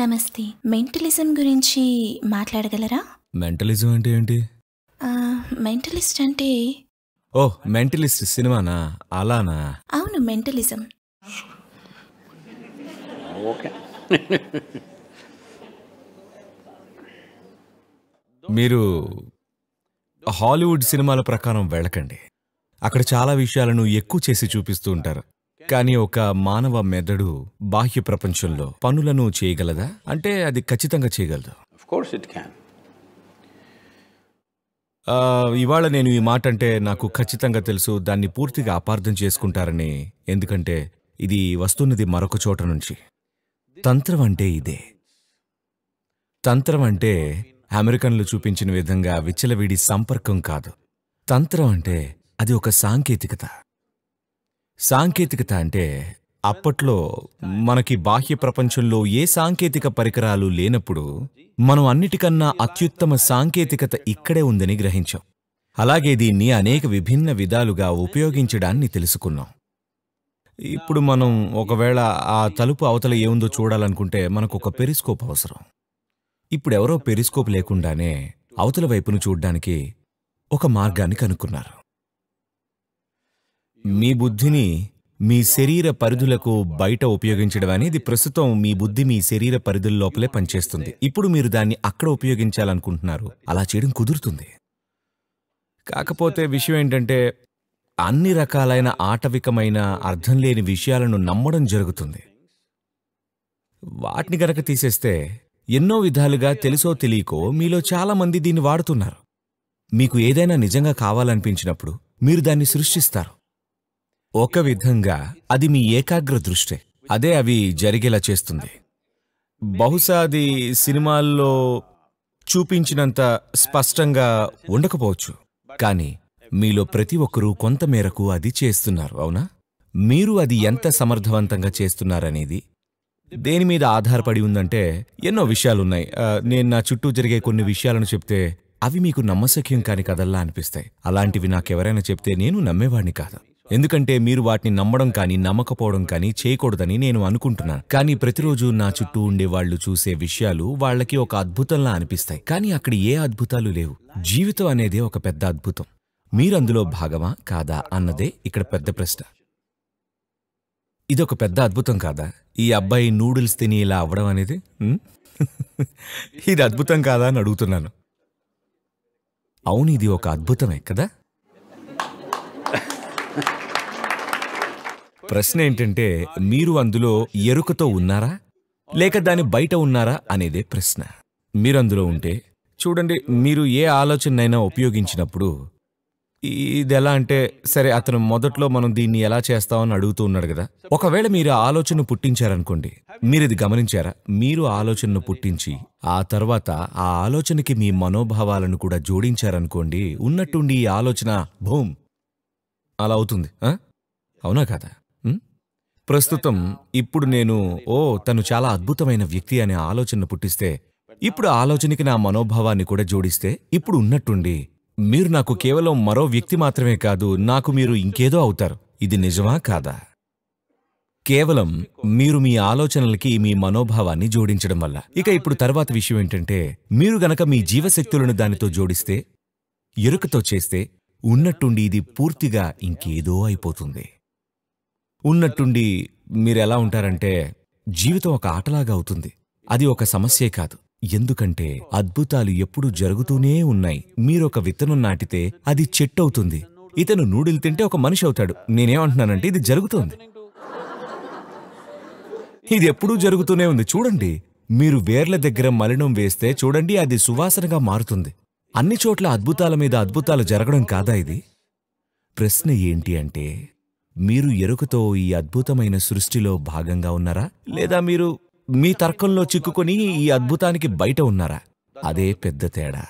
నమస్తే మెంటలిజం గురించి మాట్లాడగలరా మెంటలిజం అంటే ఏంటి మెంటలిస్ట్ అంటే ఓ మెంటలిస్ట్ సినిమానా అలానా అవును మెంటలిజం ఓకే మీరు హాలీవుడ్ సినిమాల ప్రకారం వెళ్ళకండి అక్కడ చాలా విషయాలను ఎక్కువ చేసి చూపిస్తూ ఉంటారు కానీ ఒక మానవ మెదడు బాహ్య ప్రపంచంలో పనులను చేయగలదా అంటే అది ఖచ్చితంగా చేయగలదు ఇవాళ నేను ఈ మాట అంటే నాకు ఖచ్చితంగా తెలుసు దాన్ని పూర్తిగా అపార్థం చేసుకుంటారని ఎందుకంటే ఇది వస్తున్నది మరొక చోట నుంచి తంత్రం అంటే ఇదే తంత్రం అంటే అమెరికన్లు చూపించిన విధంగా విచ్చలవిడి సంపర్కం కాదు తంత్రం అంటే అది ఒక సాంకేతికత సాంకేతికత అంటే అప్పట్లో మనకి బాహ్య ప్రపంచంలో ఏ సాంకేతిక పరికరాలు లేనప్పుడు మనం అన్నిటికన్నా అత్యుత్తమ సాంకేతికత ఇక్కడే ఉందని గ్రహించాం అలాగే దీన్ని అనేక విభిన్న విధాలుగా ఉపయోగించడాన్ని తెలుసుకున్నాం ఇప్పుడు మనం ఒకవేళ ఆ తలుపు అవతల ఏముందో చూడాలనుకుంటే మనకు ఒక పెరిస్కోప్ అవసరం ఇప్పుడెవరో పెరిస్కోప్ లేకుండానే అవతల వైపును చూడ్డానికి ఒక మార్గాన్ని కనుక్కున్నారు మీ బుద్ధిని మీ శరీర పరిధులకు బయట ఉపయోగించడం అనేది ప్రస్తుతం మీ బుద్ధి మీ శరీర పరిధుల లోపలే పనిచేస్తుంది ఇప్పుడు మీరు దాన్ని అక్కడ ఉపయోగించాలనుకుంటున్నారు అలా చేయడం కుదురుతుంది కాకపోతే విషయం ఏంటంటే అన్ని రకాలైన ఆటవికమైన అర్థం లేని విషయాలను నమ్మడం జరుగుతుంది వాటిని గనక తీసేస్తే ఎన్నో విధాలుగా తెలుసో తెలియకో మీలో చాలామంది దీన్ని వాడుతున్నారు మీకు ఏదైనా నిజంగా కావాలనిపించినప్పుడు మీరు దాన్ని సృష్టిస్తారు ఒక విధంగా అది మీ ఏకాగ్ర దృష్టే అదే అవి జరిగేలా చేస్తుంది బహుశా అది సినిమాల్లో చూపించినంత స్పష్టంగా ఉండకపోవచ్చు కానీ మీలో ప్రతి ఒక్కరూ కొంత మేరకు అది చేస్తున్నారు అవునా మీరు అది ఎంత సమర్థవంతంగా చేస్తున్నారనేది దేని మీద ఆధారపడి ఉందంటే ఎన్నో విషయాలున్నాయి నేను నా చుట్టూ జరిగే కొన్ని విషయాలను చెప్తే అవి మీకు నమ్మసఖ్యం కాని కదల్లా అనిపిస్తాయి అలాంటివి నాకెవరైనా చెప్తే నేను నమ్మేవాడిని కాదు ఎందుకంటే మీరు వాటిని నమ్మడం కానీ నమ్మకపోవడం కానీ చేయకూడదని నేను అనుకుంటున్నాను కానీ ప్రతిరోజు నా చుట్టూ ఉండే వాళ్ళు చూసే విషయాలు వాళ్ళకి ఒక అద్భుతంలా అనిపిస్తాయి కానీ అక్కడ ఏ అద్భుతాలు లేవు జీవితం అనేది ఒక పెద్ద అద్భుతం మీరందులో భాగమా కాదా అన్నదే ఇక్కడ పెద్ద ప్రశ్న ఇదొక పెద్ద అద్భుతం కాదా ఈ అబ్బాయి నూడిల్స్ తిని ఇలా అవ్వడం అనేది ఇది అద్భుతం కాదా అని అడుగుతున్నాను అవును ఇది ఒక అద్భుతమే కదా ప్రశ్న ఏంటంటే మీరు అందులో ఎరుకతో ఉన్నారా లేక దాని బయట ఉన్నారా అనేదే ప్రశ్న మీరు అందులో ఉంటే చూడండి మీరు ఏ ఆలోచనైనా ఉపయోగించినప్పుడు ఇది ఎలా అంటే సరే అతను మొదట్లో మనం దీన్ని ఎలా చేస్తామని అడుగుతూ ఉన్నాడు కదా ఒకవేళ మీరు ఆలోచన పుట్టించారనుకోండి మీరు ఇది గమనించారా మీరు ఆలోచనను పుట్టించి ఆ తర్వాత ఆ ఆలోచనకి మీ మనోభావాలను కూడా జోడించారనుకోండి ఉన్నట్టుండి ఈ ఆలోచన భూమ్ అలా అవుతుంది అవునా కదా ప్రస్తుతం ఇప్పుడు నేను ఓ తను చాలా అద్భుతమైన వ్యక్తి అనే ఆలోచన పుట్టిస్తే ఇప్పుడు ఆలోచనకి నా మనోభావాన్ని కూడా జోడిస్తే ఇప్పుడు ఉన్నట్టుండి మీరు నాకు కేవలం మరో వ్యక్తి మాత్రమే కాదు నాకు మీరు ఇంకేదో అవుతారు ఇది నిజమా కాదా కేవలం మీరు మీ ఆలోచనలకి మీ మనోభావాన్ని జోడించడం వల్ల ఇక ఇప్పుడు తర్వాత విషయం ఏంటంటే మీరు గనక మీ జీవశక్తులను దానితో జోడిస్తే ఎరుకతో చేస్తే ఉన్నట్టుండి ఇది పూర్తిగా ఇంకేదో అయిపోతుంది ఉన్నట్టుండి మీరెలా ఉంటారంటే జీవితం ఒక ఆటలాగా అవుతుంది అది ఒక సమస్యే కాదు ఎందుకంటే అద్భుతాలు ఎప్పుడూ జరుగుతూనే ఉన్నాయి మీరొక విత్తనం నాటితే అది చెట్టవుతుంది అవుతుంది ఇతను నూడిల్ తింటే ఒక మనిషి అవుతాడు నేనేమంటున్నానంటే ఇది జరుగుతోంది ఇది ఎప్పుడూ జరుగుతూనే ఉంది చూడండి మీరు వేర్ల దగ్గర మలినం వేస్తే చూడండి అది సువాసనగా మారుతుంది అన్ని చోట్ల అద్భుతాల మీద అద్భుతాలు జరగడం కాదా ఇది ప్రశ్న ఏంటి అంటే మీరు ఎరుకతో ఈ అద్భుతమైన సృష్టిలో భాగంగా ఉన్నారా లేదా మీరు మీ తర్కంలో చిక్కుకొని ఈ అద్భుతానికి బయట ఉన్నారా అదే పెద్ద తేడా